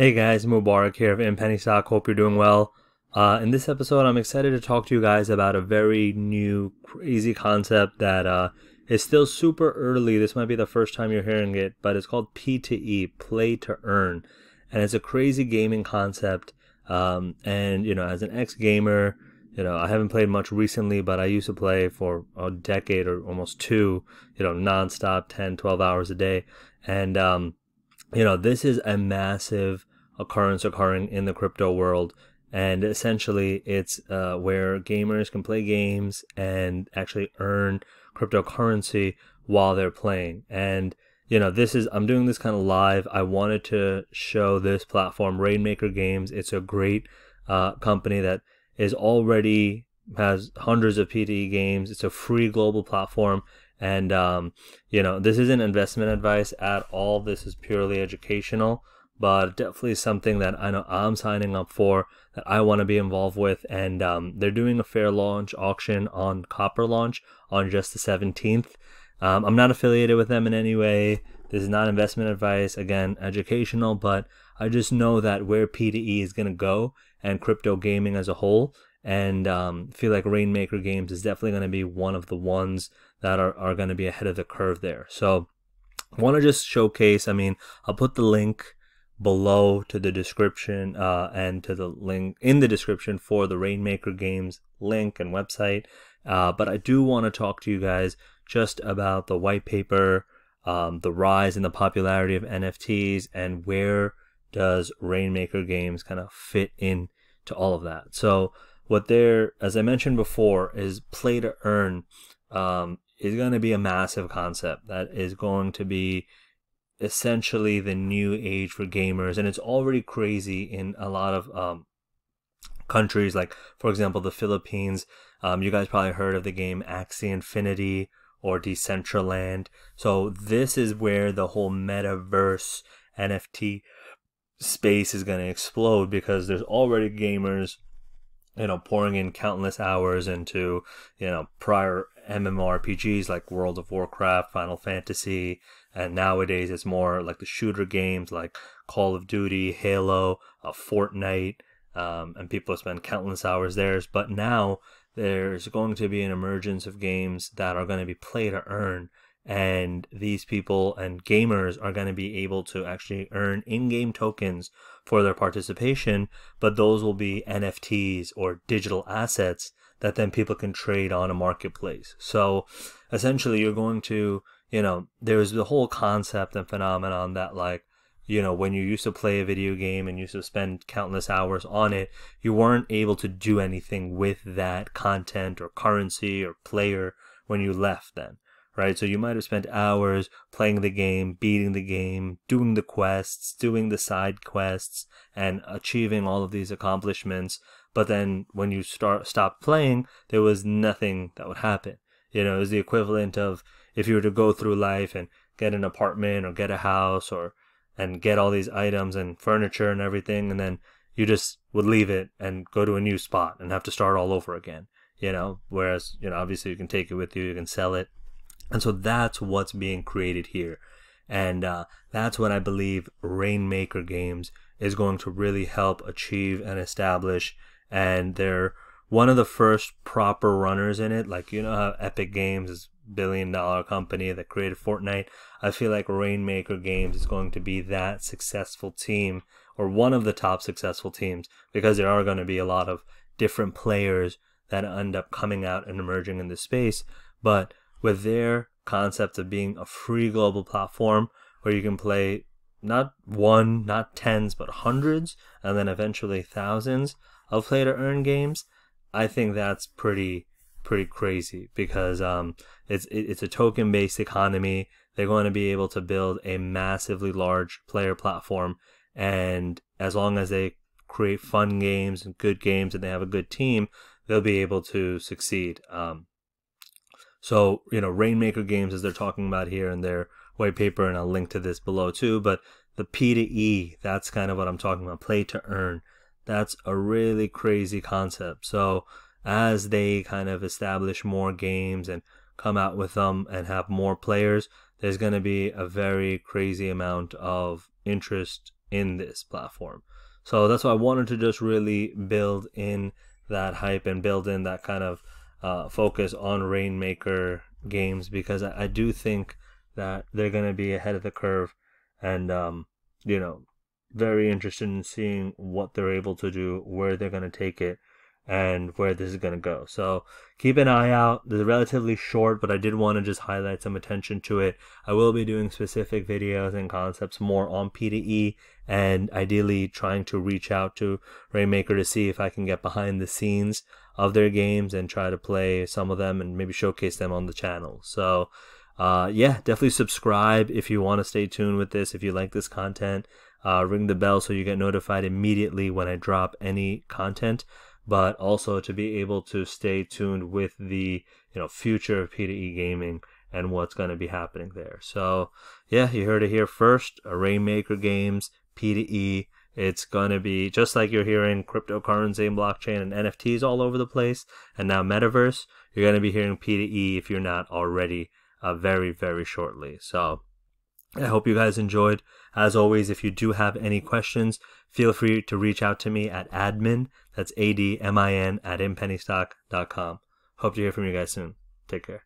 Hey guys, Mubarak here of Penny Stock. Hope you're doing well. Uh, in this episode, I'm excited to talk to you guys about a very new, crazy concept that uh, is still super early. This might be the first time you're hearing it, but it's called P2E, Play to Earn, and it's a crazy gaming concept. Um, and you know, as an ex-gamer, you know, I haven't played much recently, but I used to play for a decade or almost two, you know, nonstop, 10, 12 hours a day, and um, you know, this is a massive occurrence occurring in the crypto world. And essentially, it's uh, where gamers can play games and actually earn cryptocurrency while they're playing. And you know, this is I'm doing this kind of live. I wanted to show this platform, Rainmaker Games. It's a great uh, company that is already has hundreds of PTE games. It's a free global platform. And, um, you know, this isn't investment advice at all. This is purely educational but definitely something that I know I'm signing up for that I want to be involved with. And um, they're doing a fair launch auction on Copper Launch on just the 17th. Um, I'm not affiliated with them in any way. This is not investment advice, again, educational, but I just know that where PDE is going to go and crypto gaming as a whole. And um, feel like Rainmaker Games is definitely going to be one of the ones that are, are going to be ahead of the curve there. So, want to just showcase. I mean, I'll put the link below to the description uh, and to the link in the description for the Rainmaker Games link and website. Uh, but I do want to talk to you guys just about the white paper, um, the rise in the popularity of NFTs, and where does Rainmaker Games kind of fit in to all of that. So what they're, as I mentioned before, is play to earn um, is going to be a massive concept that is going to be essentially the new age for gamers, and it's already crazy in a lot of um, countries, like for example the Philippines. Um, you guys probably heard of the game Axie Infinity or Decentraland. So this is where the whole metaverse NFT space is going to explode because there's already gamers you know pouring in countless hours into you know prior MMORPGs like World of Warcraft, Final Fantasy, and nowadays it's more like the shooter games like Call of Duty, Halo, uh, Fortnite, um, and people spend countless hours there. But now there's going to be an emergence of games that are going to be play to earn, and these people and gamers are going to be able to actually earn in-game tokens for their participation. But those will be NFTs or digital assets that then people can trade on a marketplace. So essentially you're going to, you know, there's the whole concept and phenomenon that like, you know, when you used to play a video game and used to spend countless hours on it, you weren't able to do anything with that content or currency or player when you left then right? So you might have spent hours playing the game, beating the game, doing the quests, doing the side quests, and achieving all of these accomplishments. But then when you start stop playing, there was nothing that would happen. You know, it was the equivalent of if you were to go through life and get an apartment or get a house or and get all these items and furniture and everything, and then you just would leave it and go to a new spot and have to start all over again. You know, whereas you know obviously you can take it with you, you can sell it, and so that's what's being created here. And uh, that's what I believe Rainmaker Games is going to really help achieve and establish. And they're one of the first proper runners in it. Like, you know how Epic Games is billion dollar company that created Fortnite. I feel like Rainmaker Games is going to be that successful team or one of the top successful teams because there are going to be a lot of different players that end up coming out and emerging in this space. But with their concept of being a free global platform where you can play not one, not tens, but hundreds, and then eventually thousands of play to earn games. I think that's pretty pretty crazy because um, it's it's a token based economy. They're going to be able to build a massively large player platform, and as long as they create fun games and good games and they have a good team, they'll be able to succeed. Um, so, you know, Rainmaker Games, as they're talking about here in their white paper, and I'll link to this below too, but the P to E, that's kind of what I'm talking about, play to earn. That's a really crazy concept. So, as they kind of establish more games and come out with them and have more players, there's going to be a very crazy amount of interest in this platform. So that's why I wanted to just really build in that hype and build in that kind of uh, focus on Rainmaker games because I, I do think that they're going to be ahead of the curve and, um, you know, very interested in seeing what they're able to do, where they're going to take it and where this is going to go. So keep an eye out. This is relatively short, but I did want to just highlight some attention to it. I will be doing specific videos and concepts more on PDE and ideally trying to reach out to Raymaker to see if I can get behind the scenes of their games and try to play some of them and maybe showcase them on the channel. So uh, yeah, definitely subscribe if you want to stay tuned with this, if you like this content. Uh, ring the bell so you get notified immediately when I drop any content but also to be able to stay tuned with the you know future of P2E gaming and what's going to be happening there. So yeah, you heard it here first. Rainmaker Games, P2E. It's going to be just like you're hearing cryptocurrency and blockchain and NFTs all over the place, and now metaverse. You're going to be hearing P2E if you're not already uh, very, very shortly. So I hope you guys enjoyed. As always, if you do have any questions, feel free to reach out to me at admin, that's A-D-M-I-N, at impennystock.com. Hope to hear from you guys soon. Take care.